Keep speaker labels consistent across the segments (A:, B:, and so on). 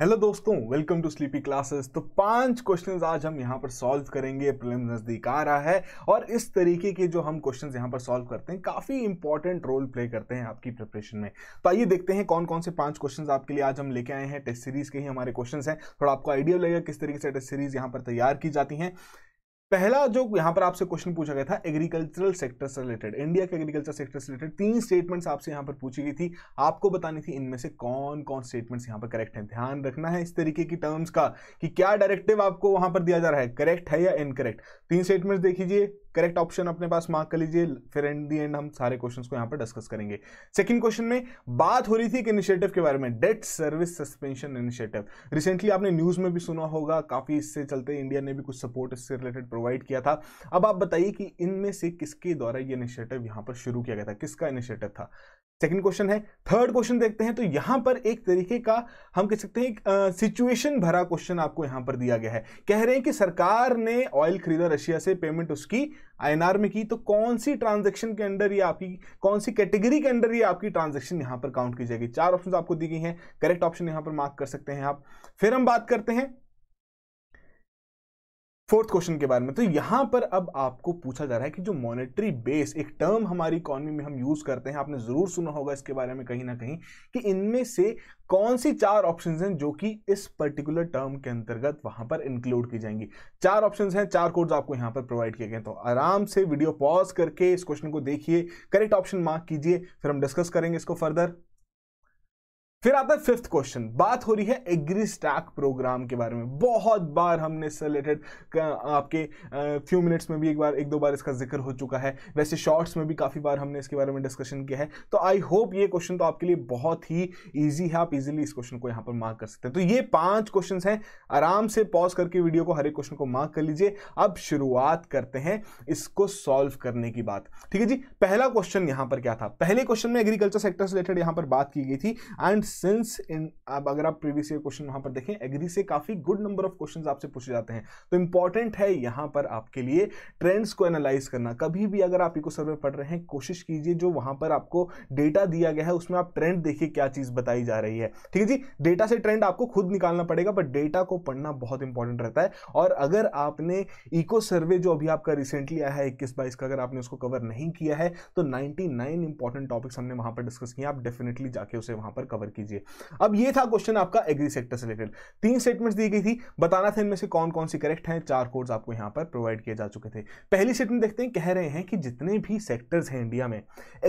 A: hello दोस्तों welcome to sleepy classes तो पांच क्वेश्चंस आज हम यहाँ पर सॉल्व करेंगे प्रिलिम नज़दीक आ रहा है और इस तरीके के जो हम क्वेश्चंस यहाँ पर सॉल्व करते हैं काफ़ी इंपॉर्टेंट रोल प्ले करते हैं आपकी प्रिपरेशन में तो आइए देखते हैं कौन कौन से पांच क्वेश्चंस आपके लिए आज हम लेके आए हैं टेस्ट सीरीज़ के ही हमारे क्वेश्चन हैं थोड़ा आपको आइडिया लगेगा किस तरीके से टेस्ट सीरीज़ यहाँ पर तैयार की जाती हैं पहला जो यहां पर आपसे क्वेश्चन पूछा गया था एग्रीकल्चरल सेक्टर से रिलेटेड इंडिया के एग्रीकल्चर सेक्टर से रिलेटेड तीन स्टेटमेंट्स आपसे यहां पर पूछी गई थी आपको बतानी थी इनमें से कौन कौन स्टेटमेंट्स यहां पर करेक्ट हैं ध्यान रखना है इस तरीके की टर्म्स का कि क्या डायरेक्टिव आपको वहां पर दिया जा रहा है करेक्ट है या इनकरेक्ट तीन स्टेटमेंट देख लीजिए करेक्ट ऑप्शन अपने पास मार्क कर लीजिए फिर एंड दी एंड हम सारे क्वेश्चन को यहाँ पर डिस्कस करेंगे सेकंड क्वेश्चन में बात हो रही थी एक इनिशिएटिव के बारे में debt service suspension initiative recently आपने न्यूज में भी सुना होगा काफी इससे चलते इंडिया ने भी कुछ सपोर्ट इससे रिलेटेड प्रोवाइड किया था अब आप बताइए कि इनमें से किसके द्वारा ये इनिशिएटिव यहाँ पर शुरू किया गया था किसका इनिशिएटिव था सेकंड क्वेश्चन है थर्ड क्वेश्चन देखते हैं तो यहां पर एक तरीके का हम कह सकते हैं सिचुएशन भरा क्वेश्चन आपको यहाँ पर दिया गया है कह रहे हैं कि सरकार ने ऑयल खरीदा रशिया से पेमेंट उसकी आईएनआर में की तो कौन सी ट्रांजैक्शन के अंडर ये आपकी कौन सी कैटेगरी के अंडर ये आपकी ट्रांजेक्शन यहां पर काउंट की जाएगी चार ऑप्शन आपको दी गई है करेक्ट ऑप्शन यहां पर मार्क कर सकते हैं आप फिर हम बात करते हैं फोर्थ क्वेश्चन के बारे में तो यहां पर अब आपको पूछा जा रहा है कि जो मॉनेटरी बेस एक टर्म हमारी इकोनॉमी में हम यूज़ करते हैं आपने ज़रूर सुना होगा इसके बारे में कहीं ना कहीं कि इनमें से कौन सी चार ऑप्शंस हैं जो कि इस पर्टिकुलर टर्म के अंतर्गत वहां पर इंक्लूड की जाएंगी चार ऑप्शंस हैं चार कोड्स आपको यहाँ पर प्रोवाइड किए गए तो आराम से वीडियो पॉज करके इस क्वेश्चन को देखिए करेक्ट ऑप्शन मार्क कीजिए फिर हम डिस्कस करेंगे इसको फर्दर फिर आता है फिफ्थ क्वेश्चन बात हो रही है एग्री स्टैक प्रोग्राम के बारे में बहुत बार हमने इससे रिलेटेड आपके फ्यू मिनट्स में भी एक बार एक दो बार इसका जिक्र हो चुका है वैसे शॉर्ट्स में भी काफ़ी बार हमने इसके बारे में डिस्कशन किया है तो आई होप ये क्वेश्चन तो आपके लिए बहुत ही ईजी है आप इजिली इस क्वेश्चन को यहाँ पर मार्क कर सकते हैं तो ये पांच क्वेश्चन हैं आराम से पॉज करके वीडियो को हर एक क्वेश्चन को मार्क कर लीजिए अब शुरुआत करते हैं इसको सॉल्व करने की बात ठीक है जी पहला क्वेश्चन यहाँ पर क्या था पहले क्वेश्चन में एग्रीकल्चर सेक्टर से रिलेटेड यहाँ पर बात की गई थी एंड सेंस इन अब अगर आप प्रीवियस ईयर क्वेश्चन वहां पर देखें एग्री से काफी गुड नंबर ऑफ क्वेश्चन आपसे पूछे जाते हैं तो इंपॉर्टेंट है यहां पर आपके लिए ट्रेंड्स को एनालाइज करना कभी भी अगर आप इको सर्वे पढ़ रहे हैं कोशिश कीजिए जो वहां पर आपको डेटा दिया गया है उसमें आप ट्रेंड देखिए क्या चीज बताई जा रही है ठीक है जी डेटा से ट्रेंड आपको खुद निकालना पड़ेगा बट डेटा को पढ़ना बहुत इंपॉर्टेंट रहता है और अगर आपने इको सर्वे जो अभी आपका रिसेंटली आया है इक्कीस बाईस का अगर आपने उसको कवर नहीं किया है तो नाइनटी नाइन इंपॉर्टेंट टॉपिक्स हमने वहां पर डिस्कस किया आप डेफिनेटली जाके उसे वहां पर कवर कीजिए अब ये था क्वेश्चन आपका एग्री सेक्टर से रिलेटेड तीन स्टेटमेंट्स दी गई थी बताना था इनमें से कौन कौन सी करेक्ट हैं चार कोड्स आपको यहाँ पर प्रोवाइड किए जा चुके थे पहली स्टेटमेंट देखते हैं कह रहे हैं कि जितने भी सेक्टर्स हैं इंडिया में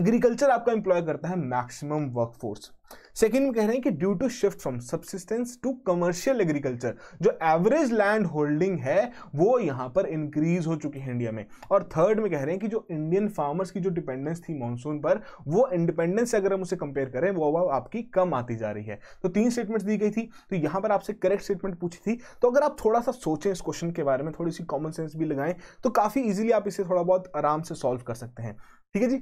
A: एग्रीकल्चर आपका इंप्लॉय करता है मैक्सिमम वर्कफोर्स सेकेंड में कह रहे हैं कि due to shift from subsistence to commercial agriculture जो एवरेज लैंड होल्डिंग है वो यहाँ पर इंक्रीज हो चुकी है इंडिया में और थर्ड में कह रहे हैं कि जो इंडियन फार्मर्स की जो डिपेंडेंस थी मानसून पर वो इंडिपेंडेंस अगर हम उसे कंपेयर करें वो अब आपकी कम आती जा रही है तो तीन स्टेटमेंट दी गई थी तो यहाँ पर आपसे करेक्ट स्टेटमेंट पूछी थी तो अगर आप थोड़ा सा सोचें इस क्वेश्चन के बारे में थोड़ी सी कॉमन सेंस भी लगाएं तो काफ़ी ईजिली आप इसे थोड़ा बहुत आराम से सॉल्व कर सकते हैं ठीक है जी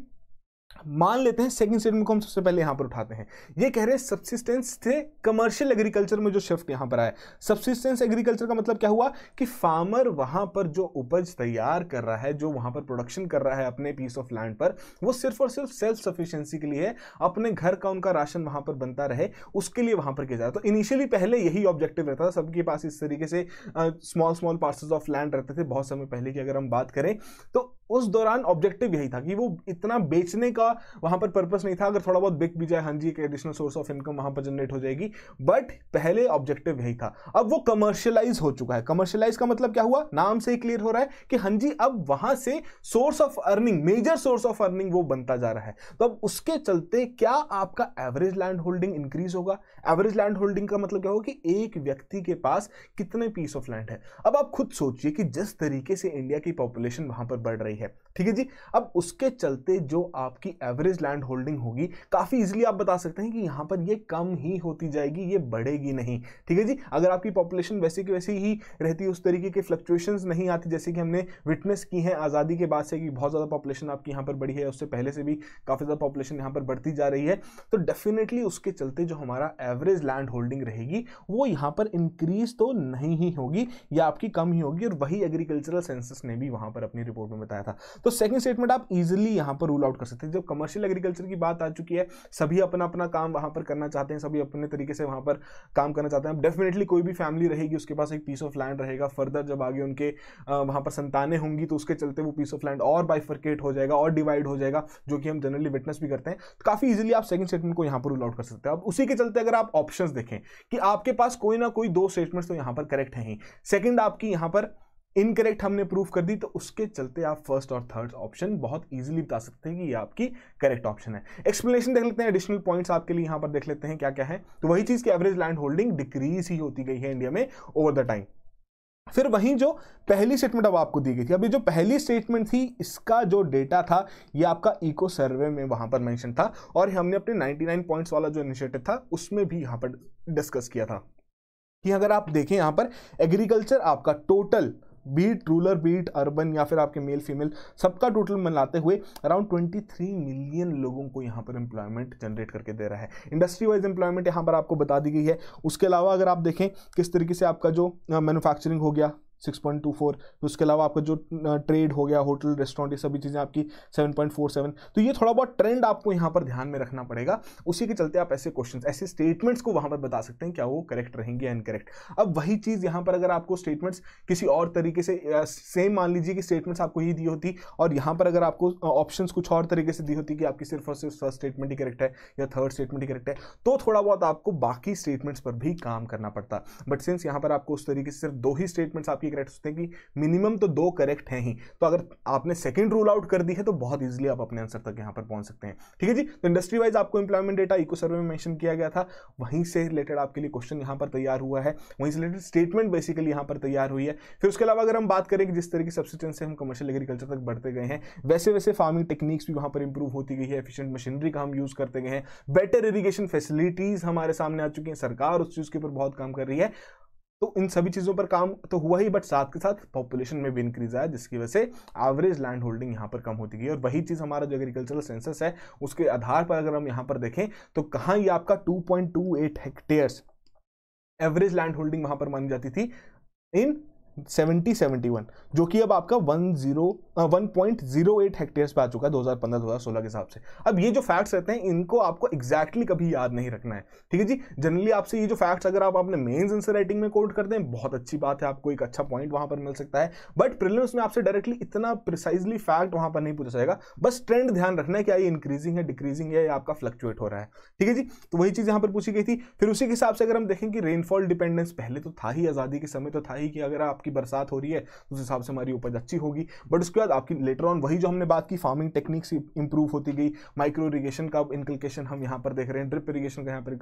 A: मान लेते हैं सेकंड स्टेटमेंट को हम सबसे पहले यहां पर उठाते हैं ये कह रहे हैं सब्सिस्टेंस से कमर्शियल एग्रीकल्चर में जो शिफ्ट यहां पर आया सब्सिस्टेंस एग्रीकल्चर का मतलब क्या हुआ कि फार्मर वहां पर जो उपज तैयार कर रहा है जो वहां पर प्रोडक्शन कर रहा है अपने पीस ऑफ लैंड पर वो सिर्फ और सिर्फ सेल्फ सफिशियंसी के लिए है अपने घर का उनका राशन वहां पर बनता रहे उसके लिए वहां पर किया जाता तो इनिशियली पहले यही ऑब्जेक्टिव रहता था सबके पास इस तरीके से small small parcel of land रहते थे बहुत समय पहले की अगर हम बात करें तो उस दौरान ऑब्जेक्टिव यही था कि वो इतना बेचने का वहां पर पर्पस नहीं था अगर थोड़ा बहुत बिक भी जाए हाँ जी एक एडिशनल सोर्स ऑफ इनकम वहां पर जनरेट हो जाएगी बट पहले ऑब्जेक्टिव यही था अब वो कमर्शियलाइज हो चुका है कमर्शियलाइज का मतलब क्या हुआ नाम से ही क्लियर हो रहा है कि हाँ जी अब वहां से source of earning major source of earning वो बनता जा रहा है तो अब उसके चलते क्या आपका एवरेज लैंड होल्डिंग इंक्रीज होगा एवरेज लैंड होल्डिंग का मतलब क्या होगा कि एक व्यक्ति के पास कितने पीस ऑफ लैंड है अब आप खुद सोचिए कि जिस तरीके से इंडिया की पॉपुलेशन वहां पर बढ़ रही है ठीक है जी अब उसके चलते जो आपके आपकी एवरेज लैंड होल्डिंग होगी काफ़ी इजीली आप बता सकते हैं कि यहां पर ये कम ही होती जाएगी ये बढ़ेगी नहीं ठीक है जी अगर आपकी पॉपुलेशन वैसे की वैसे ही रहती है उस तरीके के फ्लक्चुएशन नहीं आती जैसे कि हमने विटनेस की है आज़ादी के बाद से कि बहुत ज़्यादा पॉपुलेशन आपकी यहां पर बढ़ी है उससे पहले से भी काफ़ी ज़्यादा पॉपुलेशन यहां पर बढ़ती जा रही है तो डेफिनेटली उसके चलते जो हमारा एवरेज लैंड होल्डिंग रहेगी वो यहां पर इंक्रीज तो नहीं ही होगी या आपकी कम ही होगी और वही एग्रीकल्चरल सेंसस ने भी वहां पर अपनी रिपोर्ट में बताया था तो सेकेंड स्टेटमेंट आप इजिली यहां पर रूल आउट कर सकते हैं जब कमर्शियल एग्रीकल्चर की बात आ चुकी है सभी अपना अपना काम वहाँ पर करना चाहते हैं सभी अपने तरीके से वहाँ पर काम करना चाहते हैं डेफिनेटली कोई भी फैमिली रहेगी उसके पास एक पीस ऑफ लैंड रहेगा फर्दर जब आगे उनके वहाँ पर संतानें होंगी तो उसके चलते वो पीस ऑफ लैंड और बाइफर्केट हो जाएगा और डिवाइड हो जाएगा जो कि हम जनरली विटनेस भी करते हैं तो काफ़ी ईजिली आप सेकंड स्टेटमेंट को यहाँ पर रूल आउट कर सकते हैं अब उसी के चलते अगर आप ऑप्शन देखें कि आपके पास कोई ना कोई दो स्टेटमेंट्स तो यहाँ पर करेक्ट है ही सेकेंड आपकी यहाँ पर इनकरेक्ट हमने प्रूफ कर दी तो उसके चलते आप फर्स्ट और थर्ड ऑप्शन बहुत इजीली बता सकते हैं कि ये आपकी करेक्ट ऑप्शन है एक्सप्लेनेशन देख लेते हैं एडिशनल पॉइंट्स आपके लिए यहां पर देख लेते हैं क्या क्या है तो वही चीज़ की एवरेज लैंड होल्डिंग डिक्रीज ही होती गई है इंडिया में ओवर द टाइम फिर वहीं जो पहली स्टेटमेंट अब आपको दी गई थी अभी जो पहली स्टेटमेंट थी इसका जो डेटा था ये आपका इको सर्वे में वहां पर मेंशन था और हमने अपने 99 पॉइंट्स वाला जो इनिशिएटिव था उसमें भी यहां पर डिस्कस किया था कि अगर आप देखें यहां पर एग्रीकल्चर आपका टोटल बीट रूलर बीट अर्बन या फिर आपके मेल फीमेल सबका टोटल मिलाते हुए अराउंड 23 मिलियन लोगों को यहाँ पर एम्प्लॉयमेंट जनरेट करके दे रहा है इंडस्ट्री वाइज एम्प्लॉयमेंट यहाँ पर आपको बता दी गई है उसके अलावा अगर आप देखें किस तरीके से आपका जो मैनुफैक्चरिंग हो गया सिक्स पॉइंट टू फोर तो उसके अलावा आपका जो ट्रेड हो गया होटल रेस्टोरेंट ये सभी चीज़ें आपकी सेवन पॉइंट फोर सेवन तो ये थोड़ा बहुत ट्रेंड आपको यहाँ पर ध्यान में रखना पड़ेगा उसी के चलते आप ऐसे क्वेश्चन ऐसे स्टेटमेंट्स को वहाँ पर बता सकते हैं क्या वो करेक्ट रहेंगे अनकरेक्ट अब वही चीज़ यहाँ पर अगर आपको स्टेटमेंट्स किसी और तरीके से सेम मान लीजिए कि स्टेटमेंट्स आपको ही दी होती और यहाँ पर अगर आपको ऑप्शन कुछ और तरीके से दी होती कि आपकी सिर्फ और सिर्फ फर्स्ट स्टेटमेंट ही करेक्ट है या थर्ड स्टेटमेंट ही करेक्ट है तो थोड़ा बहुत आपको बाकी स्टेटमेंट्स पर भी काम करना पड़ता बट सिंस यहाँ पर आपको उस तरीके से सिर्फ दो ही स्टेटमेंट्स आपकी करेक्ट सोचते हैं कि मिनिमम तो दो करेक्ट हैं ही तो अगर आपने सेकंड रूल आउट कर दी है तो बहुत ईजिली आप अपने आंसर तक यहाँ पर पहुंच सकते हैं ठीक है जी तो इंडस्ट्री वाइज आपको इंप्लॉयमेंट डेटा इको सर्वे में मैंशन किया गया था वहीं से रिलेटेड आपके लिए क्वेश्चन यहाँ पर तैयार हुआ है वहीं से रिलेटेड स्टेटमेंट बेसिकली यहाँ पर तैयार हुई है फिर उसके अलावा अगर हम बात करें कि जिस तरह की सब्सिटेंस से हम कमर्शियल एग्रीकल्चर तक बढ़ते गए हैं वैसे वैसे फार्मिंग टेक्निक्स भी वहाँ पर इंप्रूव होती गई है एफिशियंट मशीनरी का हम यूज़ करते गए हैं बेटर इरीगेशन फैसिलिटीज़ हमारे सामने आ चुकी हैं सरकार उस चीज़ के ऊपर बहुत काम कर रही है तो इन सभी चीज़ों पर काम तो हुआ ही बट साथ के साथ पॉपुलेशन में भी इंक्रीज आया जिसकी वजह से एवरेज लैंड होल्डिंग यहां पर कम होती गई और वही चीज़ हमारा जो एग्रीकल्चरल सेंसस है उसके आधार पर अगर हम यहां पर देखें तो कहां ये आपका 2.28 हेक्टेयर्स एवरेज लैंड होल्डिंग वहां पर मानी जाती थी इन सेवेंटी सेवेंटी वन जो कि अब आपका one zero one point zero eight hectares पे आ चुका है दो हज़ार पंद्रह दो हज़ार सोलह के हिसाब से अब ये जो फैक्ट्स रहते हैं इनको आपको एक्जैक्टली exactly कभी याद नहीं रखना है ठीक है जी जनरली आपसे ये जो फैक्ट्स अगर आप अपने मेन्स आंसर राइटिंग में कोट करते हैं बहुत अच्छी बात है आपको एक अच्छा पॉइंट वहां पर मिल सकता है बट प्रिलिम्स में आपसे डायरेक्टली इतना प्रिसाइजली फैक्ट वहां पर नहीं पूछा जाएगा बस ट्रेंड ध्यान रखना है क्या ये इंक्रीजिंग है डिक्रीजिंग है या आपका फ्लक्चुएट हो रहा है ठीक है जी तो वही चीज़ यहाँ पर पूछी गई थी फिर उसी के हिसाब से अगर हम देखें कि रेनफॉल डिपेंडेंस पहले तो था ही आज़ादी के समय तो था ही कि अगर आप आपकी बरसात हो रही है उस हिसाब से हमारी उपज अच्छी होगी बट उसके बाद आपकी लेटर ऑन वही जो हमने बात की फार्मिंग टेक्निक्स इंप्रूव होती गई माइक्रो इरीगेशन का इंकल्केशन हम यहाँ पर देख रहे हैं ड्रिप इरीगेशन का यहाँ पर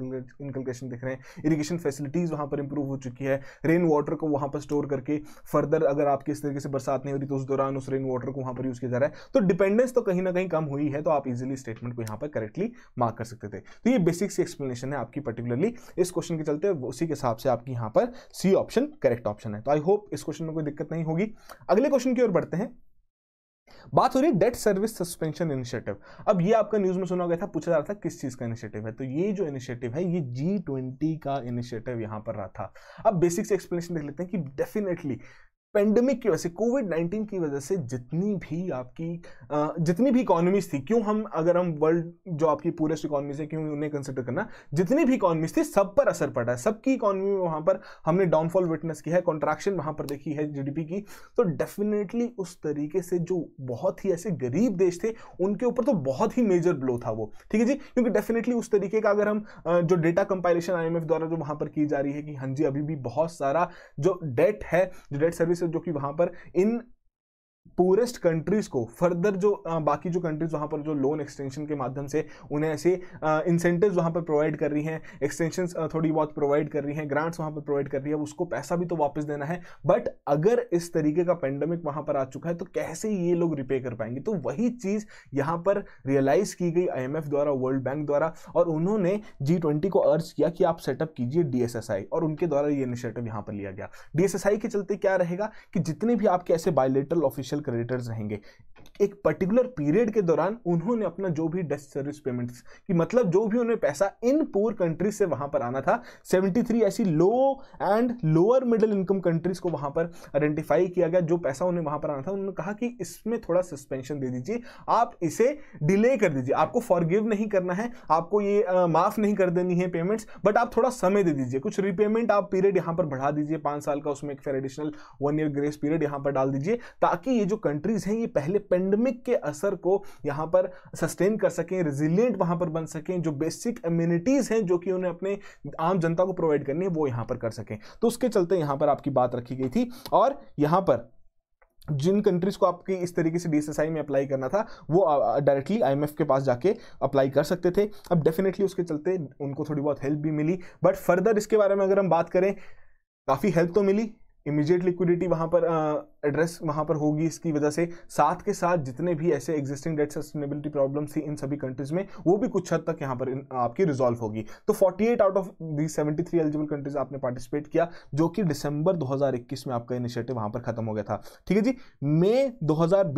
A: इंकल्केशन देख रहे हैं इरीगेशन फैसिलिटीज़ वहाँ पर इंप्रूव हो चुकी है रेन वाटर को वहाँ पर स्टोर करके फर्दर अगर आपकी इस तरीके से बरसात नहीं हो रही तो उस दौरान उस रेन वाटर को वहाँ पर यूज़ किया जा रहा है तो डिपेंडेंस तो कहीं ना कहीं कम हुई है तो आप इजिली स्टेटमेंट को यहाँ पर करेक्टली मार्क कर सकते थे तो ये बेसिक सी एक्सप्लेनेशन है आपकी पर्टिकुलरली इस क्वेश्चन के चलते उसी के हिसाब से आपकी यहाँ पर सी ऑप्शन करेक्ट ऑप्शन है तो आई होप इस क्वेश्चन में कोई दिक्कत नहीं होगी अगले क्वेश्चन की ओर बढ़ते हैं बात हो रही है डेट सर्विस सस्पेंशन इनिशिएटिव अब ये आपका न्यूज में सुना गया था पूछा जा रहा था किस चीज का इनिशिएटिव है तो ये जो इनिशिएटिव है ये जी ट्वेंटी का इनिशिएटिव यहां पर रहा था अब बेसिक से एक्सप्लेनेशन देख लेते हैं कि डेफिनेटली पेंडेमिक की वजह से कोविड नाइन्टीन की वजह से जितनी भी आपकी जितनी भी इकोनॉमीज थी क्यों हम अगर हम वर्ल्ड जो आपकी पूरेस्ट इकोनॉमीज है क्यों उन्हें कंसिडर करना जितनी भी इकोनॉमीज थी सब पर असर पड़ा है सबकी इकोनॉमी में वहाँ पर हमने डाउनफॉल विटनेस किया है कॉन्ट्रैक्शन वहाँ पर देखी है जीडीपी की तो डेफिनेटली उस तरीके से जो बहुत ही ऐसे गरीब देश थे उनके ऊपर तो बहुत ही मेजर ब्लो था वो ठीक है जी क्योंकि डेफिनेटली उस तरीके का अगर हम जो डेटा कंपाइलेशन आई द्वारा जो वहाँ पर की जा रही है कि हाँ जी अभी भी बहुत सारा जो डेट है जो डेट सर्विस जो कि वहां पर इन पूरेस्ट कंट्रीज़ को फर्दर जो आ, बाकी जो कंट्रीज़ वहां पर जो लोन एक्सटेंशन के माध्यम से उन्हें ऐसे इंसेंटिव वहां पर प्रोवाइड कर रही हैं एक्सटेंशन थोड़ी बहुत प्रोवाइड कर रही हैं ग्रांट्स वहां पर प्रोवाइड कर रही है उसको पैसा भी तो वापस देना है बट अगर इस तरीके का पेंडेमिक वहां पर आ चुका है तो कैसे ये लोग रिपे कर पाएंगे तो वही चीज़ यहाँ पर रियलाइज़ की गई आई द्वारा वर्ल्ड बैंक द्वारा और उन्होंने जी को अर्ज किया कि आप सेटअप कीजिए डीएसएसआई और उनके द्वारा ये इनिशिएटिव यहाँ पर लिया गया डीएसएसआई के चलते क्या रहेगा कि जितने भी आपके ऐसे बायोलेटरल ऑफिशियल क्रेडिटर्स रहेंगे एक पर्टिकुलर पीरियड के दौरान उन्होंने अपना जो भी डेस्ट सर्विस पेमेंट्स की मतलब जो भी उन्हें पैसा इन पुअर कंट्रीज से वहां पर आना था 73 ऐसी low and lower middle income countries को वहां पर आइडेंटिफाई किया गया जो पैसा उन्हें वहां पर आना था उन्होंने कहा कि इसमें थोड़ा सस्पेंशन दे दीजिए आप इसे डिले कर दीजिए आपको फॉरगिव नहीं करना है आपको ये माफ नहीं कर देनी है पेमेंट्स बट आप थोड़ा समय दे दीजिए कुछ रिपेमेंट आप पीरियड यहां पर बढ़ा दीजिए पांच साल का उसमें एक फिर additional one year grace period यहां पर डाल दीजिए ताकि ये जो कंट्रीज हैं ये पहले पेंडेमिक के असर को यहाँ पर सस्टेन कर सकें रिजिलियंट वहाँ पर बन सकें जो बेसिक इम्यूनिटीज़ हैं जो कि उन्हें अपने आम जनता को प्रोवाइड करनी है वो यहाँ पर कर सकें तो उसके चलते यहाँ पर आपकी बात रखी गई थी और यहाँ पर जिन कंट्रीज़ को आपकी इस तरीके से डीएसएसआई में अप्लाई करना था वो डायरेक्टली आईएमएफ के पास जाके अप्लाई कर सकते थे अब डेफिनेटली उसके चलते उनको थोड़ी बहुत हेल्प भी मिली बट फर्दर इसके बारे में अगर हम बात करें काफ़ी हेल्प तो मिली इमीजिएट लिक्विडिटी वहाँ पर एड्रेस वहाँ पर होगी इसकी वजह से साथ के साथ जितने भी ऐसे एग्जिस्टिंग डेट सस्टेनेबिलिटी प्रॉब्लम थी इन सभी कंट्रीज में वो भी कुछ हद तक यहाँ पर आपकी रिजॉल्व होगी तो 48 out of the 73 eligible countries आपने पार्टिसिपेट किया जो कि दिसंबर 2021 में आपका इनिशिएटिव वहाँ पर खत्म हो गया था ठीक है जी मई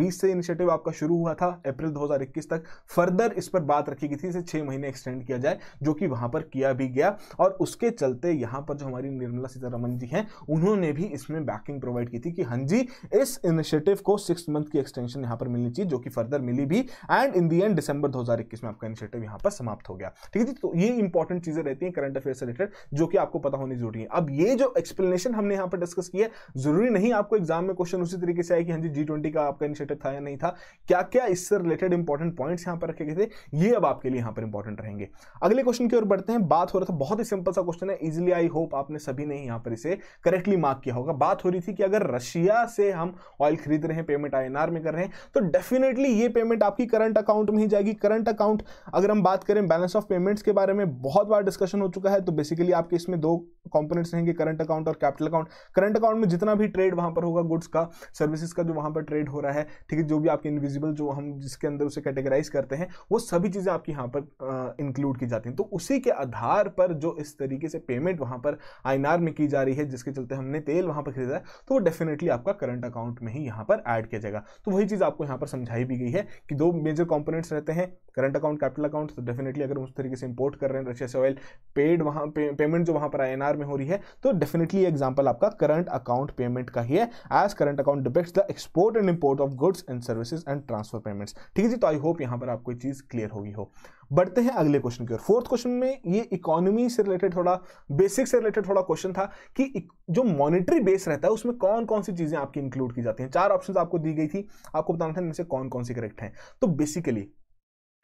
A: बीस से इनिशिएटिव आपका शुरू हुआ था अप्रैल इक्कीस तक फर्दर इस पर बात रखी गई थी इसे छः महीने एक्सटेंड किया जाए जो कि वहाँ पर किया भी गया और उसके चलते यहाँ पर जो हमारी निर्मला सीतारमन जी हैं उन्होंने भी इसमें बैकिंग प्रोवाइड की थी कि हाँ जी इस इनिशिएटिव को सिक्स मंथ की एक्सटेंशन यहां पर मिलनी चाहिए जो कि फर्दर मिली भी एंड इन दी एंड दिसंबर 2021 में आपका इनिशिएटिव यहां पर समाप्त हो गया ठीक है तो ये इंपॉर्टेंट चीजें रहती हैं करंट अफेयर से रिलेटेड जो कि आपको पता होनी जरूरी है अब ये जो एक्सप्लेनेशन हमने यहां पर डिस्कस किया जरूरी नहीं आपको एग्जाम में क्वेश्चन उसी तरीके से आए कि हाँ जी जी का आपका इनिशिएटिव था या नहीं था क्या क्या इससे रिलेटेड इंपॉर्टेंट पॉइंट्स यहां पर रखे गए थे ये अब आपके लिए यहां पर इंपॉर्टेंट रहेंगे अगले क्वेश्चन की ओर बढ़ते हैं बात हो रहा था बहुत ही सिंपल सा क्वेश्चन है इजिली आई होप आपने सभी ने यहां पर इसे करेक्टली मार्क किया होगा बात हो रही थी कि अगर रशिया से से हम ऑयल खरीद रहे हैं पेमेंट आई में कर रहे हैं तो डेफिनेटली ये पेमेंट आपकी करंट अकाउंट में ही जाएगी करंट अकाउंट अगर हम बात करें बैलेंस ऑफ पेमेंट्स के बारे में बहुत बार डिस्कशन हो चुका है तो बेसिकली आपके इसमें दो कंपोनेंट्स रहेंगे करंट अकाउंट और कैपिटल अकाउंट करंट अकाउंट में जितना भी ट्रेड वहां पर होगा गुड्स का सर्विसेज का जो वहां पर ट्रेड हो रहा है ठीक है जो भी आपके इनविजिबल जो हम जिसके अंदर उसे कैटेगराइज करते हैं वो सभी चीज़ें आपकी यहां पर इंक्लूड की जाती हैं तो उसी के आधार पर जो इस तरीके से पेमेंट वहां पर आईनार में की जा रही है जिसके चलते हमने तेल वहां पर खरीदा है तो वो डेफिनेटली आपका करंट करंट अकाउंट में ही यहाँ पर ऐड किया जाएगा तो वही चीज़ आपको यहाँ पर समझाई भी गई है कि दो मेजर कॉम्पोनेंट्स रहते हैं करंट अकाउंट कैपिटल अकाउंट तो डेफिनेटली अगर उस तरीके से इंपोर्ट कर रहे हैं रशिया से ऑयल पेड वहाँ पे, पेमेंट जो वहाँ पर आई में हो रही है तो डेफिनेटली एग्जाम्पल आपका करंट अकाउंट पेमेंट का ही है as current account depicts the export and import of goods and services and transfer payments ठीक है जी तो आई होप यहाँ पर आपको चीज़ क्लियर होगी हो बढ़ते हैं अगले क्वेश्चन की ओर फोर्थ क्वेश्चन में ये इकोनॉमी से रिलेटेड थोड़ा बेसिक से रिलेटेड थोड़ा क्वेश्चन था कि जो मॉनिटरी बेस रहता है उसमें कौन कौन सी चीज़ें आपकी इंक्लूड की जाती हैं चार ऑप्शन आपको दी गई थी आपको बताना था इनमें से कौन कौन सी करेक्ट हैं तो बेसिकली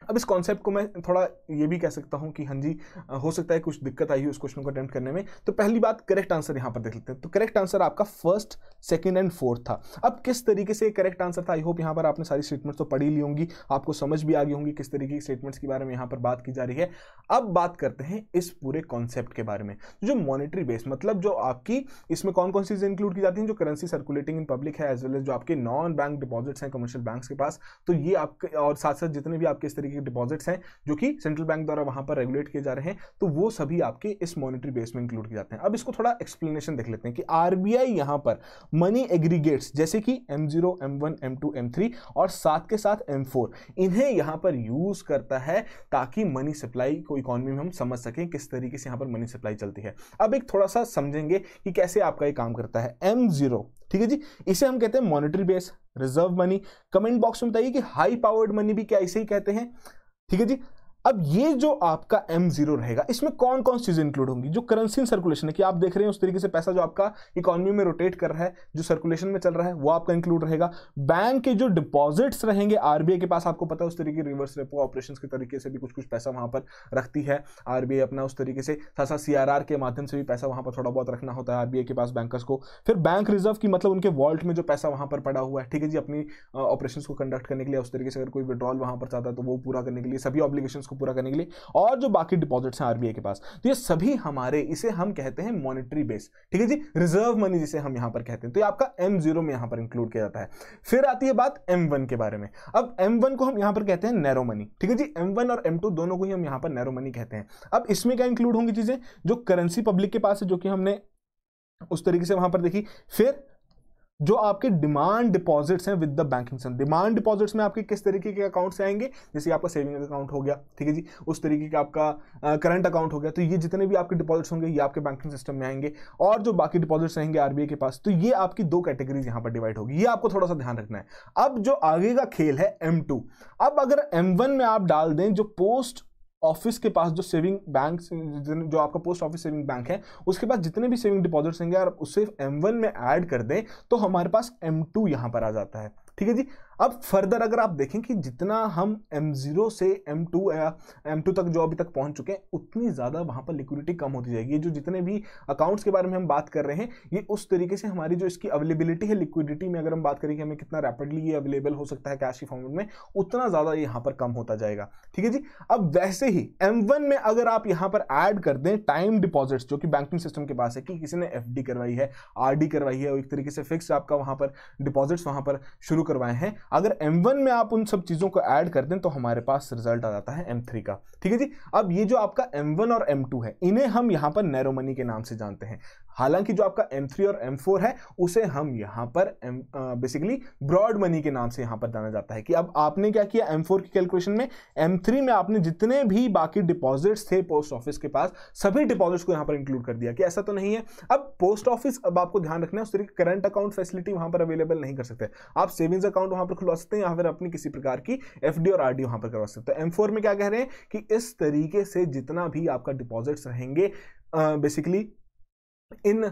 A: अब इस कॉन्सेप्ट को मैं थोड़ा ये भी कह सकता हूँ कि हाँ जी हो सकता है कुछ दिक्कत आई हो इस क्वेश्चन को अटैम्प्ट करने में तो पहली बात करेक्ट आंसर यहाँ पर देख लेते हैं तो करेक्ट आंसर आपका फर्स्ट सेकेंड एंड फोर्थ था अब किस तरीके से करेक्ट आंसर था आई होप यहाँ पर आपने सारी स्टेटमेंट्स तो पढ़ी ली होंगी आपको समझ भी आ गई होंगी किस तरीके की स्टेटमेंट्स के बारे में यहाँ पर बात की जा रही है अब बात करते हैं इस पूरे कॉन्सेप्ट के बारे में तो जो मॉनिटरी बेस मतलब जो आपकी इसमें कौन कौन सी चीज़ें इंक्लूड की जाती हैं जो करेंसी सर्कुलेटिंग इन पब्लिक है एज वेल एज जो आपके नॉन बैंक डिपॉजिट्स हैं कमर्शियल बैंक के पास तो ये आपके और साथ साथ जितने भी आपके इस तरीके की डिपॉजिट्स हैं जो कि सेंट्रल बैंक द्वारा वहां पर रेगुलेट किए जा रहे हैं तो वो सभी आपके इस मॉनिटरी बेस में इंक्लूड किए जाते हैं अब इसको थोड़ा एक्सप्लेनेशन देख लेते हैं कि आरबीआई यहां पर मनी एग्रीगेट्स जैसे कि M zero M one M two M three और साथ के साथ एम फोर इन्हें यहां पर यूज करता है ताकि मनी सप्लाई को इकोनॉमी में हम समझ सकें किस तरीके से यहां पर मनी सप्लाई चलती है अब एक थोड़ा सा समझेंगे कि कैसे आपका ये काम करता है एम जीरो ठीक है जी इसे हम कहते हैं monetary base reserve money comment box में बताइए कि हाई पावर्ड मनी भी क्या इसे ही कहते हैं ठीक है जी अब ये जो आपका एम जीरो रहेगा इसमें कौन कौन चीज़ें इंक्लूड होंगी जो करेंसी इन सर्कुलेशन है कि आप देख रहे हैं उस तरीके से पैसा जो आपका इकोनॉमी में रोटेट कर रहा है जो सर्कुलेशन में चल रहा है वो आपका इंक्लूड रहेगा बैंक के जो डिपॉजिट्स रहेंगे आरबीआई के पास आपको पता है उस तरीके रिवर्स रेपो ऑपरेशन के तरीके से भी कुछ कुछ पैसा वहां पर रखती है आरबीआई अपना उस तरीके से साथ साथ सी के माध्यम से भी पैसा वहां पर थोड़ा बहुत रखना होता है आरबीआई के पास बैंकर्स को फिर बैंक रिजर्व की मतलब उनके वॉल्ट में जो पैसा वहां पर पड़ा हुआ है ठीक है जी अपनी ऑपरेशन को कंडक्ट करने के लिए उस तरीके से अगर कोई विड्रॉल वहां पर चाहता है तो वो पूरा करने के लिए सभी ऑब्लिगेशन को पूरा करने के लिए और जो बाकी डिपॉजिट्स हैं आरबीआई के पास तो ये सभी हमारे इसे हम कहते हैं मॉनिटरी बेस ठीक है जी रिजर्व मनी जिसे हम यहां पर कहते हैं तो ये आपका एम जीरो में यहां पर इंक्लूड किया जाता है फिर आती है बात एम वन के बारे में अब एम वन को हम यहां पर कहते हैं नैरो मनी ठीक है जी एम वन और एम टू दोनों को ही हम यहां पर नैरो मनी कहते हैं अब इसमें क्या इंक्लूड होंगी चीज़ें जो करेंसी पब्लिक के पास है जो कि हमने उस तरीके से वहां पर देखी फिर जो आपके डिमांड डिपॉजिट्स हैं विद द बैंकिंग सन डिमांड डिपॉजिट्स में आपके किस तरीके के अकाउंट्स आएंगे जैसे आपका सेविंग अकाउंट हो गया ठीक है जी उस तरीके का आपका करंट अकाउंट हो गया तो ये जितने भी आपके डिपॉजिट्स होंगे ये आपके बैंकिंग सिस्टम में आएंगे और जो बाकी डिपॉजिट्स रहेंगे आरबीआई के पास तो ये आपकी दो कैटेगरीज यहाँ पर डिवाइड होगी ये आपको थोड़ा सा ध्यान रखना है अब जो आगे का खेल है एम अब अगर एम में आप डाल दें जो पोस्ट ऑफिस के पास जो सेविंग बैंक जो आपका पोस्ट ऑफिस सेविंग बैंक है उसके पास जितने भी सेविंग डिपॉजिट्स होंगे और उसे एम में ऐड कर दें तो हमारे पास एम टू यहाँ पर आ जाता है ठीक है जी अब फर्दर अगर आप देखें कि जितना हम M0 से M2 या M2 तक जो अभी तक पहुंच चुके हैं उतनी ज़्यादा वहां पर लिक्विडिटी कम होती जाएगी जो जितने भी अकाउंट्स के बारे में हम बात कर रहे हैं ये उस तरीके से हमारी जो इसकी अवेलेबिलिटी है लिक्विडिटी में अगर हम बात करें कि हमें कितना रैपिडली ये अवेलेबल हो सकता है कैश की फॉर्मेट में उतना ज़्यादा यहाँ पर कम होता जाएगा ठीक है जी अब वैसे ही एम में अगर आप यहाँ पर ऐड कर दें टाइम डिपॉजिट्स जो कि बैंकिंग सिस्टम के पास है कि किसी ने एफ करवाई है आर करवाई है और एक तरीके से फिक्स आपका वहाँ पर डिपॉजिट्स वहाँ पर शुरू करवाए हैं अगर M1 में आप उन सब चीज़ों को ऐड कर दें तो हमारे पास रिजल्ट आ जाता है M3 का ठीक है जी अब ये जो आपका M1 और M2 है इन्हें हम यहाँ पर नैरो मनी के नाम से जानते हैं हालांकि जो आपका M3 और M4 है उसे हम यहाँ पर एम बेसिकली ब्रॉड मनी के नाम से यहाँ पर जाना जाता है कि अब आपने क्या किया M4 की कैलकुलेशन में M3 में आपने जितने भी बाकी डिपॉजिट थे पोस्ट ऑफिस के पास सभी डिपॉजिट को यहाँ पर इंक्लूड कर दिया कि ऐसा तो नहीं है अब पोस्ट ऑफिस अब आपको ध्यान रखना है उस तरीके करंट अकाउंट फैसिलिटी वहां पर अवेलेबल नहीं कर सकते आप सेविंग्स अकाउंट वहां पर पर खुलवा सकते हैं या फिर अपनी किसी प्रकार की एफ और आर डी पर करवा सकते हैं एम तो में क्या कह रहे हैं कि इस तरीके से जितना भी आपका डिपॉजिट्स रहेंगे बेसिकली इन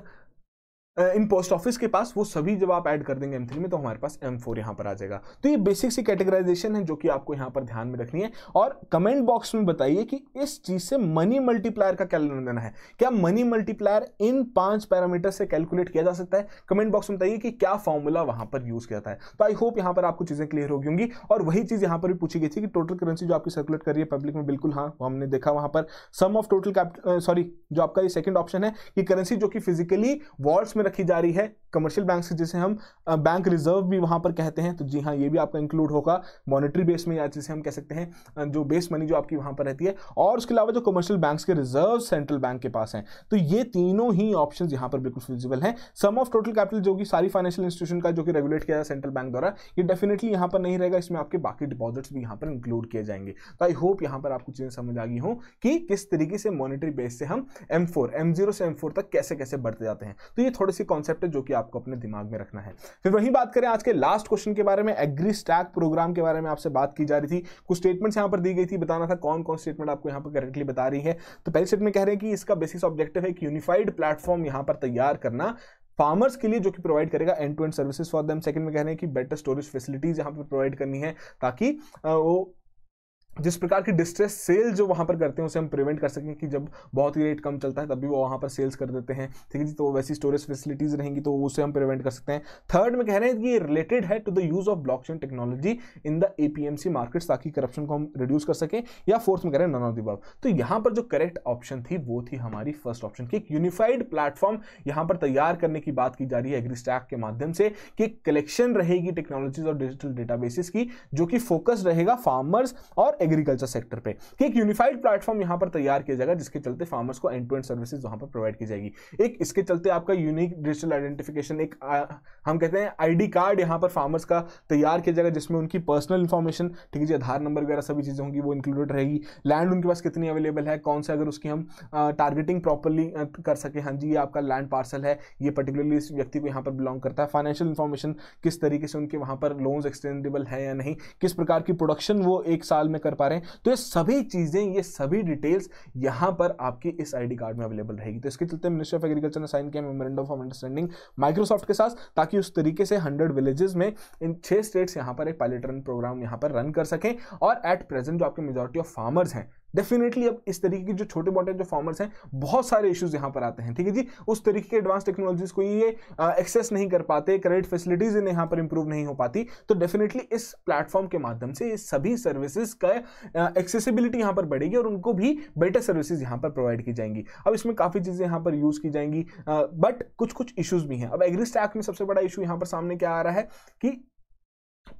A: इन पोस्ट ऑफिस के पास वो सभी जब आप ऐड कर देंगे एम थ्री में तो हमारे पास एम फोर यहाँ पर आ जाएगा तो ये बेसिक सी कैटेगराइजेशन है जो कि आपको यहाँ पर ध्यान में रखनी है और कमेंट बॉक्स में बताइए कि इस चीज़ से मनी मल्टीप्लायर का क्या लेना देना है क्या मनी मल्टीप्लायर इन पांच पैरामीटर से कैलकुलेट किया जा सकता है कमेंट बॉक्स में बताइए कि क्या फॉर्मूला वहाँ पर यूज़ किया जाता है तो आई होप यहाँ पर आपको चीज़ें क्लियर होगी होंगी और वही चीज़ यहाँ पर भी पूछी गई थी कि टोटल करेंसी जो आपकी सर्कुलेट कर रही है पब्लिक में बिल्कुल हाँ हमने देखा वहाँ पर सम ऑफ टोटल सॉरी जो आपका ये सेकेंड ऑप्शन है कि करेंसी जो कि फिजिकली वॉल्स में रखी जा रही है कमर्शियल बैंक से जिसे हम बैंक रिजर्व भी वहां पर कहते हैं तो जी हाँ ये भी आपका इंक्लूड होगा मॉनेटरी बेस में या जिसे हम कह सकते हैं जो बेस मनी जो आपकी वहां पर रहती है और उसके अलावा जो कमर्शियल बैंक के रिजर्व सेंट्रल बैंक के पास हैं तो ये तीनों ही ऑप्शन यहाँ पर बिल्कुल फिजिबल है सम ऑफ टोटल कैपिटल जो कि सारी फाइनेंशियल इंस्टीट्यूशन का जो कि रेगुलेट किया जाए सेंट्रल बैंक द्वारा ये डेफिनेटली यहाँ पर नहीं रहेगा इसमें आपके बाकी डिपॉजिट्स भी यहाँ पर इंक्लूड किए जाएंगे तो आई होप यहाँ पर आपको चीज़ें समझ आ गई हूँ कि किस तरीके से मॉनिटरी बेस से हम एम फोर से एम तक कैसे कैसे बढ़ते जाते हैं तो ये थोड़े छोटी सी कॉन्सेप्ट है जो कि आपको अपने दिमाग में रखना है फिर वही बात करें आज के लास्ट क्वेश्चन के बारे में एग्री स्टैक प्रोग्राम के बारे में आपसे बात की जा रही थी कुछ स्टेटमेंट्स यहाँ पर दी गई थी बताना था कौन कौन स्टेटमेंट आपको यहाँ पर करेक्टली बता रही है तो पहले में कह रहे हैं कि इसका बेसिस ऑब्जेक्टिव है एक यूनिफाइड प्लेटफॉर्म यहाँ पर तैयार करना फार्मर्स के लिए जो कि प्रोवाइड करेगा end to end services for them second में कह रहे हैं कि बेटर स्टोरेज फैसिलिटीज यहाँ पर प्रोवाइड करनी है ताकि वो जिस प्रकार की डिस्ट्रेस सेल जो वहाँ पर करते हैं उसे हम प्रिवेंट कर सकें कि जब बहुत ही रेट कम चलता है तब भी वो वहाँ पर सेल्स कर देते हैं ठीक है जी तो वैसी स्टोरेज फैसिलिटीज़ रहेंगी तो उसे हम प्रिवेंट कर सकते हैं थर्ड में कह रहे हैं कि ये रिलेटेड है to the use of blockchain technology in the A markets ताकि करप्शन को हम रिड्यूस कर सकें या फोर्थ में कह रहे हैं नन ऑफ दिबव तो यहाँ पर जो करेक्ट ऑप्शन थी वो थी हमारी फर्स्ट ऑप्शन की एक यूनिफाइड प्लेटफॉर्म यहाँ पर तैयार करने की बात की जा रही है एग्रीस्टैक के माध्यम से कि कलेक्शन रहेगी टेक्नोलॉजीज और डिजिटल डेटाबेसिस की जो कि फोकस रहेगा फार्मर्स और एग्रीकल्चर सेक्टर पे कि एक यूनिफाइड प्लेटफॉर्म यहां पर तैयार किया जाएगा जिसके चलते फार्मर्स को एंड टू एंड सर्विसेज वहां पर प्रोवाइड की जाएगी एक इसके चलते आपका यूनिक डिजिटल आइडेंटिफिकेशन एक आ, हम कहते हैं आईडी कार्ड यहां पर फार्मर्स का तैयार किया जाएगा जिसमें उनकी पर्सनल इंफॉर्मेशन ठीक है आधार नंबर वगैरह सभी चीज़ें होंगी वो इंक्लूडेड रहेगी लैंड उनके पास कितनी अवेलेबल है कौन सा अगर उसकी हम टारगेटिंग प्रॉपरली कर सके हाँ जी ये आपका लैंड पार्सल है ये पर्टिकुलरली इस व्यक्ति को यहाँ पर बिलोंग करता है फाइनेंशियल इन्फॉर्मेशन किस तरीके से उनके वहाँ पर लोन्स एक्सटेंडेबल है या नहीं किस प्रकार की प्रोडक्शन वो एक साल में कर कर पा रहे हैं तो ये सभी चीज़ें ये सभी डिटेल्स यहाँ पर आपकी इस आईडी कार्ड में अवेलेबल रहेगी तो इसके चलते मिनिस्ट्री ऑफ एग्रीकल्चर ने साइन किया मेमोरेंडम ऑफ अंडरस्टैंडिंग माइक्रोसॉफ्ट के साथ ताकि उस तरीके से हंड्रेड विलेजेस में इन छः स्टेट्स यहाँ पर एक पायलट रन प्रोग्राम यहाँ पर रन कर सकें और एट प्रेजेंट जो आपके मेजोरिटी ऑफ फार्मर्स हैं डेफिनेटली अब इस तरीके के जो छोटे मोटे जो फार्मर्स हैं बहुत सारे इश्यूज यहाँ पर आते हैं ठीक है जी उस तरीके के एडवांस टेक्नोलॉजीज को ये एक्सेस नहीं कर पाते क्रेडिट फैसिलिटीज इन्हें यहाँ पर इंप्रूव नहीं हो पाती तो डेफिनेटली इस प्लेटफॉर्म के माध्यम से ये सभी सर्विसेज का एक्सेसिबिलिटी यहाँ पर बढ़ेगी और उनको भी बेटर सर्विसेज यहाँ पर प्रोवाइड की जाएंगी अब इसमें काफ़ी चीज़ें यहाँ पर यूज़ की जाएंगी बट कुछ कुछ इशूज़ भी हैं अब एग्री स्टैक में सबसे बड़ा इशू यहाँ पर सामने क्या आ रहा है कि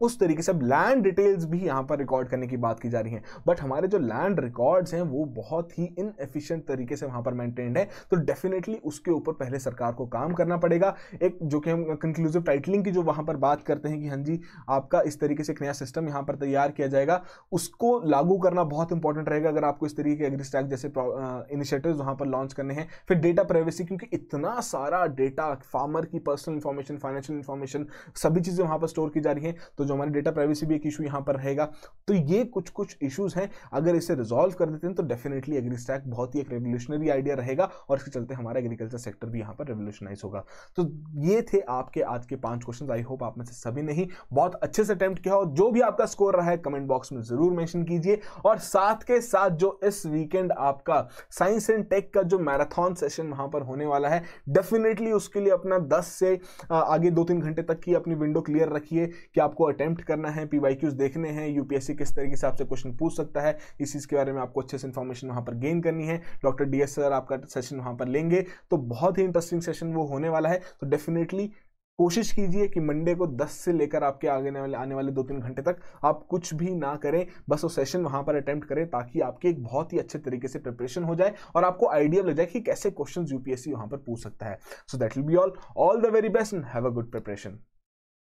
A: उस तरीके से अब लैंड डिटेल्स भी यहाँ पर रिकॉर्ड करने की बात की जा रही है बट हमारे जो लैंड रिकॉर्ड्स हैं वो बहुत ही इनएफिशिएंट तरीके से वहाँ पर मेंटेन्ड है तो डेफिनेटली उसके ऊपर पहले सरकार को काम करना पड़ेगा एक जो कि हम कंक्लूसिव टाइटलिंग की जो वहाँ पर बात करते हैं कि हाँ जी आपका इस तरीके से एक नया सिस्टम यहाँ पर तैयार किया जाएगा उसको लागू करना बहुत इंपॉर्टेंट रहेगा अगर आपको इस तरीके के एग्रीस्टैक जैसे इनिशिएटिव वहाँ पर लॉन्च करने हैं फिर डेटा प्राइवेसी क्योंकि इतना सारा डेटा फार्मर की पर्सनल इंफॉर्मेशन फाइनेंशियल इंफॉर्मेशन सभी चीज़ें वहाँ पर स्टोर की जा रही हैं तो तो जो हमारी डेटा प्राइवेसी भी एक इशू यहाँ पर रहेगा तो ये कुछ कुछ इशूज़ हैं अगर इसे रिजॉल्व कर देते हैं तो डेफिनेटली एग्रीस्टैक बहुत ही एक रेवोल्यूशनरी आइडिया रहेगा और इसके चलते हमारा एग्रीकल्चर सेक्टर भी यहाँ पर रेवोल्यूशनाइज होगा तो ये थे आपके आज के पाँच क्वेश्चन आई होप आप में से सभी ने ही बहुत अच्छे से अटैम्प्ट किया और जो भी आपका स्कोर रहा है कमेंट बॉक्स में जरूर मैंशन कीजिए और साथ के साथ जो इस वीकेंड आपका साइंस एंड टेक का जो मैराथन सेशन वहाँ पर होने वाला है डेफिनेटली उसके लिए अपना दस से आगे दो तीन घंटे तक की अपनी विंडो क्लियर रखिए कि आपको अटैम्प्ट करना है पी देखने हैं यूपीएससी किस तरीके से आपसे क्वेश्चन पूछ सकता है इस चीज़ के बारे में आपको अच्छे से इन्फॉर्मेशन वहाँ पर गेन करनी है डॉक्टर डी एस सर आपका सेशन वहाँ पर लेंगे तो बहुत ही इंटरेस्टिंग सेशन वो होने वाला है तो डेफिनेटली कोशिश कीजिए कि मंडे को 10 से लेकर आपके आगे आने वाले आने वाले दो तीन घंटे तक आप कुछ भी ना करें बस वो सेशन वहां पर अटेम्प्ट करें ताकि आपके एक बहुत ही अच्छे तरीके से प्रिपरेशन हो जाए और आपको आइडिया लग जाए कि कैसे क्वेश्चंस यूपीएससी वहां पर पूछ सकता है so that will be all all the very best and have a good preparation